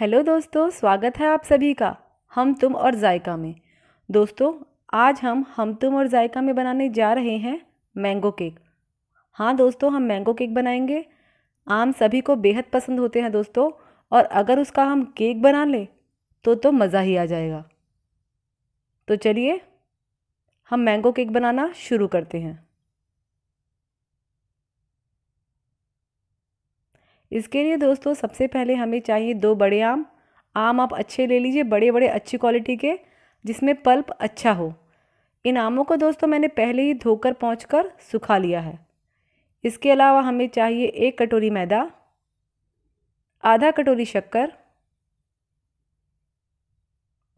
hello दोस्तों स्वागत है आप सभी का हम तुम और जायका में दोस्तों आज हम हम तुम और जायका में बनाने जा रहे हैं मैंगो केक हाँ दोस्तों हम मैंगो केक बनाएंगे आम सभी को बेहद पसंद होते हैं दोस्तों और अगर उसका हम केक बना लें तो तो मज़ा ही आ जाएगा तो चलिए हम मैंगो केक बनाना शुरू करते हैं इसके लिए दोस्तों सबसे पहले हमें चाहिए दो बड़े आम आम आप अच्छे ले लीजिए बड़े बड़े अच्छी क्वालिटी के जिसमें पल्प अच्छा हो इन आमों को दोस्तों मैंने पहले ही धोकर पहुँच कर सुखा लिया है इसके अलावा हमें चाहिए एक कटोरी मैदा आधा कटोरी शक्कर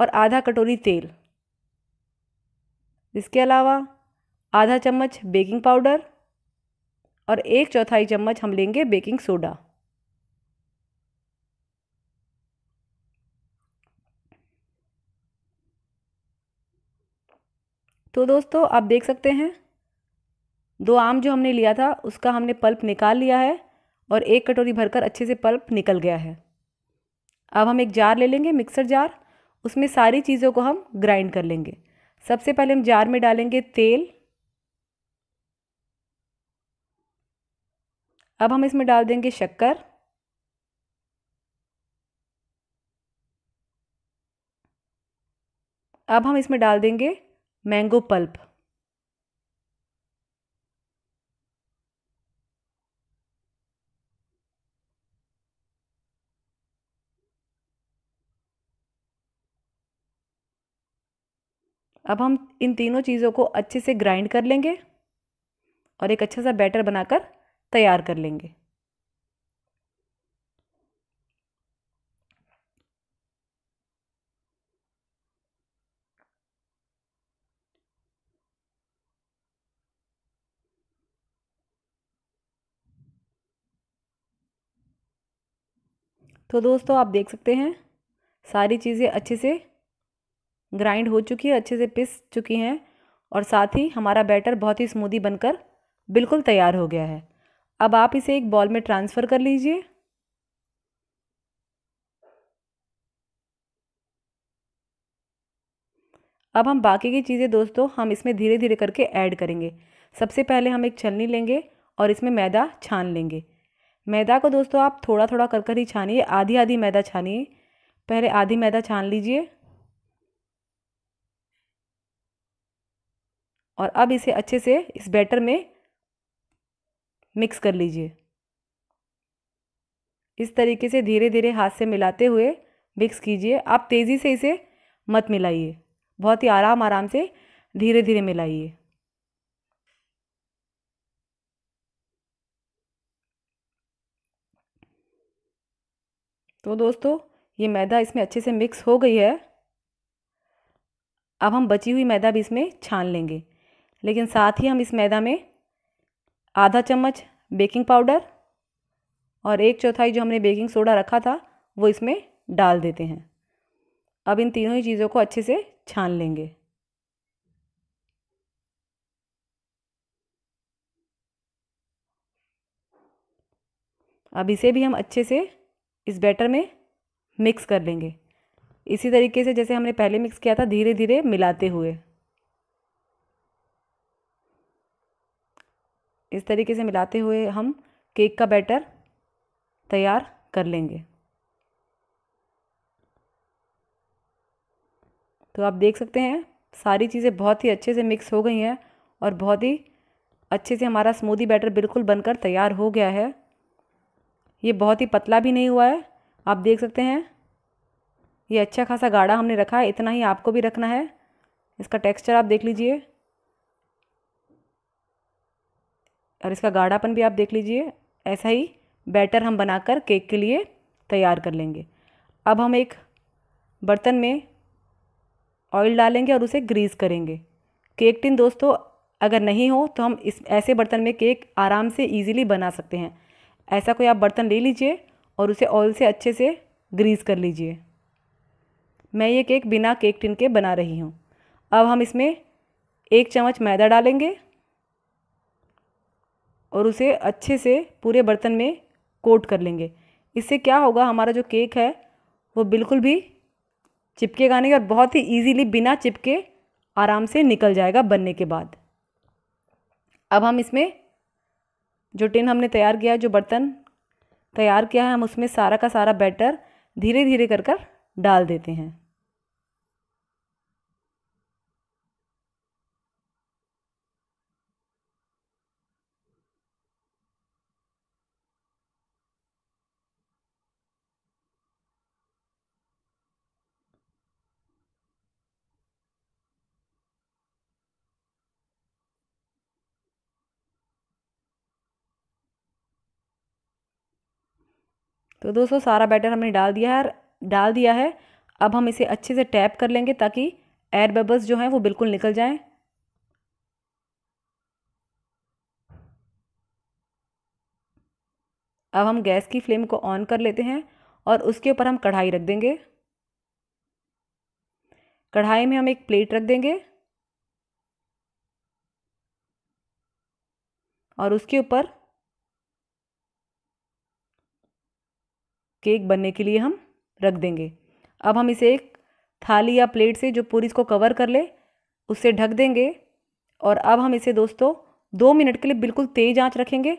और आधा कटोरी तेल इसके अलावा आधा चम्मच बेकिंग पाउडर और एक चौथाई चम्मच हम लेंगे बेकिंग सोडा तो दोस्तों आप देख सकते हैं दो आम जो हमने लिया था उसका हमने पल्प निकाल लिया है और एक कटोरी भरकर अच्छे से पल्प निकल गया है अब हम एक जार ले लेंगे मिक्सर जार उसमें सारी चीज़ों को हम ग्राइंड कर लेंगे सबसे पहले हम जार में डालेंगे तेल अब हम इसमें डाल देंगे शक्कर अब हम इसमें डाल देंगे मैंगो पल्प अब हम इन तीनों चीज़ों को अच्छे से ग्राइंड कर लेंगे और एक अच्छा सा बैटर बनाकर तैयार कर लेंगे तो दोस्तों आप देख सकते हैं सारी चीज़ें अच्छे से ग्राइंड हो चुकी है अच्छे से पिस चुकी हैं और साथ ही हमारा बैटर बहुत ही स्मूदी बनकर बिल्कुल तैयार हो गया है अब आप इसे एक बॉल में ट्रांसफ़र कर लीजिए अब हम बाकी की चीज़ें दोस्तों हम इसमें धीरे धीरे करके ऐड करेंगे सबसे पहले हम एक छलनी लेंगे और इसमें मैदा छान लेंगे मैदा को दोस्तों आप थोड़ा थोड़ा कर कर ही छानिए आधी आधी मैदा छानिए पहले आधी मैदा छान लीजिए और अब इसे अच्छे से इस बैटर में मिक्स कर लीजिए इस तरीके से धीरे धीरे हाथ से मिलाते हुए मिक्स कीजिए आप तेज़ी से इसे मत मिलाइए बहुत ही आराम आराम से धीरे धीरे मिलाइए तो दोस्तों ये मैदा इसमें अच्छे से मिक्स हो गई है अब हम बची हुई मैदा भी इसमें छान लेंगे लेकिन साथ ही हम इस मैदा में आधा चम्मच बेकिंग पाउडर और एक चौथाई जो हमने बेकिंग सोडा रखा था वो इसमें डाल देते हैं अब इन तीनों ही चीज़ों को अच्छे से छान लेंगे अब इसे भी हम अच्छे से इस बैटर में मिक्स कर लेंगे इसी तरीके से जैसे हमने पहले मिक्स किया था धीरे धीरे मिलाते हुए इस तरीके से मिलाते हुए हम केक का बैटर तैयार कर लेंगे तो आप देख सकते हैं सारी चीज़ें बहुत ही अच्छे से मिक्स हो गई हैं और बहुत ही अच्छे से हमारा स्मूदी बैटर बिल्कुल बनकर तैयार हो गया है ये बहुत ही पतला भी नहीं हुआ है आप देख सकते हैं ये अच्छा खासा गाढ़ा हमने रखा है इतना ही आपको भी रखना है इसका टेक्सचर आप देख लीजिए और इसका गाढ़ापन भी आप देख लीजिए ऐसा ही बैटर हम बनाकर केक के लिए तैयार कर लेंगे अब हम एक बर्तन में ऑयल डालेंगे और उसे ग्रीस करेंगे केक टिन दोस्तों अगर नहीं हो तो हम इस ऐसे बर्तन में केक आराम से इजीली बना सकते हैं ऐसा कोई आप बर्तन ले लीजिए और उसे ऑयल से अच्छे से ग्रीस कर लीजिए मैं ये केक बिना केक टिन के बना रही हूँ अब हम इसमें एक चम्मच मैदा डालेंगे और उसे अच्छे से पूरे बर्तन में कोट कर लेंगे इससे क्या होगा हमारा जो केक है वो बिल्कुल भी चिपकेगा नहीं और बहुत ही इजीली बिना चिपके आराम से निकल जाएगा बनने के बाद अब हम इसमें जो टिन हमने तैयार किया है जो बर्तन तैयार किया है हम उसमें सारा का सारा बैटर धीरे धीरे कर कर डाल देते हैं तो दोस्तों सारा बैटर हमने डाल दिया है डाल दिया है अब हम इसे अच्छे से टैप कर लेंगे ताकि एयर बबल्स जो हैं वो बिल्कुल निकल जाएं अब हम गैस की फ्लेम को ऑन कर लेते हैं और उसके ऊपर हम कढ़ाई रख देंगे कढ़ाई में हम एक प्लेट रख देंगे और उसके ऊपर केक बनने के लिए हम रख देंगे अब हम इसे एक थाली या प्लेट से जो पूरी इसको कवर कर ले उससे ढक देंगे और अब हम इसे दोस्तों दो मिनट के लिए बिल्कुल तेज़ आँच रखेंगे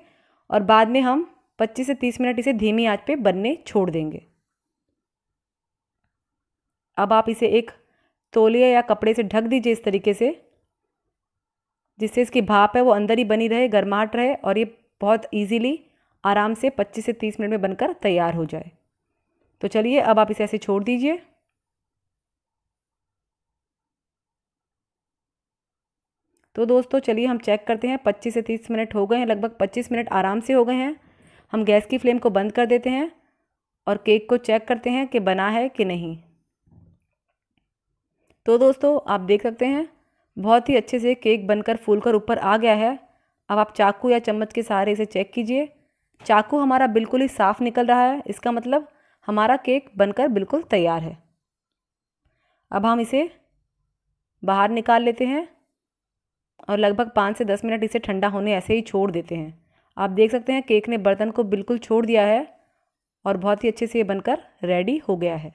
और बाद में हम 25 से 30 मिनट इसे धीमी आंच पे बनने छोड़ देंगे अब आप इसे एक तोलिया या कपड़े से ढक दीजिए इस तरीके से जिससे इसकी भाप है वो अंदर ही बनी रहे गर्माहट रहे और ये बहुत इजीली आराम से 25 से 30 मिनट में बनकर तैयार हो जाए तो चलिए अब आप इसे ऐसे छोड़ दीजिए तो दोस्तों चलिए हम चेक करते हैं 25 से 30 मिनट हो गए हैं लगभग 25 मिनट आराम से हो गए हैं हम गैस की फ्लेम को बंद कर देते हैं और केक को चेक करते हैं कि बना है कि नहीं तो दोस्तों आप देख सकते हैं बहुत ही अच्छे से केक बनकर फूल कर ऊपर आ गया है अब आप चाकू या चम्मच के सहारे इसे चेक कीजिए चाकू हमारा बिल्कुल ही साफ निकल रहा है इसका मतलब हमारा केक बनकर बिल्कुल तैयार है अब हम इसे बाहर निकाल लेते हैं और लगभग पाँच से दस मिनट इसे ठंडा होने ऐसे ही छोड़ देते हैं आप देख सकते हैं केक ने बर्तन को बिल्कुल छोड़ दिया है और बहुत ही अच्छे से ये बनकर रेडी हो गया है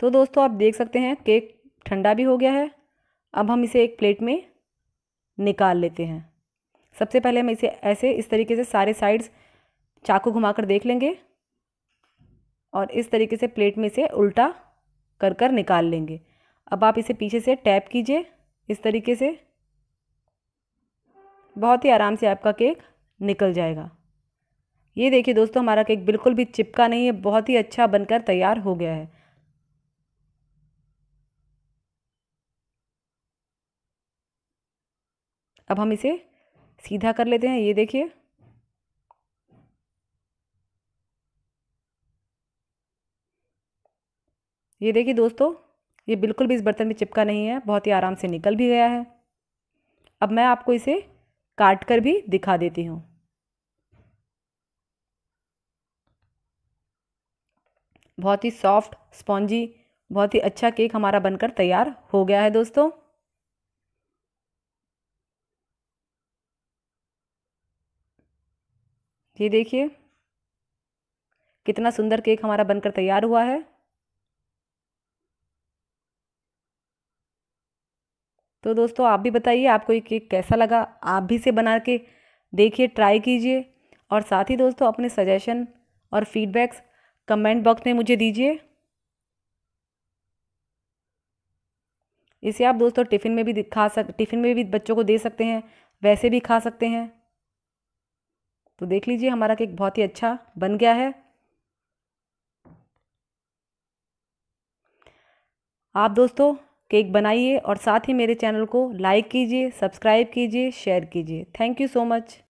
तो दोस्तों आप देख सकते हैं केक ठंडा भी हो गया है अब हम इसे एक प्लेट में निकाल लेते हैं सबसे पहले हम इसे ऐसे इस तरीके से सारे साइड्स चाकू घुमाकर देख लेंगे और इस तरीके से प्लेट में इसे उल्टा कर कर निकाल लेंगे अब आप इसे पीछे से टैप कीजिए इस तरीके से बहुत ही आराम से आपका केक निकल जाएगा ये देखिए दोस्तों हमारा केक बिल्कुल भी चिपका नहीं है बहुत ही अच्छा बनकर तैयार हो गया है अब हम इसे सीधा कर लेते हैं ये देखिए ये देखिए दोस्तों ये बिल्कुल भी इस बर्तन में चिपका नहीं है बहुत ही आराम से निकल भी गया है अब मैं आपको इसे काट कर भी दिखा देती हूँ बहुत ही सॉफ्ट स्पॉन्जी बहुत ही अच्छा केक हमारा बनकर तैयार हो गया है दोस्तों ये देखिए कितना सुंदर केक हमारा बनकर तैयार हुआ है तो दोस्तों आप भी बताइए आपको ये केक कैसा लगा आप भी इसे बना के देखिए ट्राई कीजिए और साथ ही दोस्तों अपने सजेशन और फीडबैक्स कमेंट बॉक्स में मुझे दीजिए इसे आप दोस्तों टिफ़िन में भी खा सक टिफ़िन में भी बच्चों को दे सकते हैं वैसे भी खा सकते हैं तो देख लीजिए हमारा केक बहुत ही अच्छा बन गया है आप दोस्तों केक बनाइए और साथ ही मेरे चैनल को लाइक कीजिए सब्सक्राइब कीजिए शेयर कीजिए थैंक यू सो मच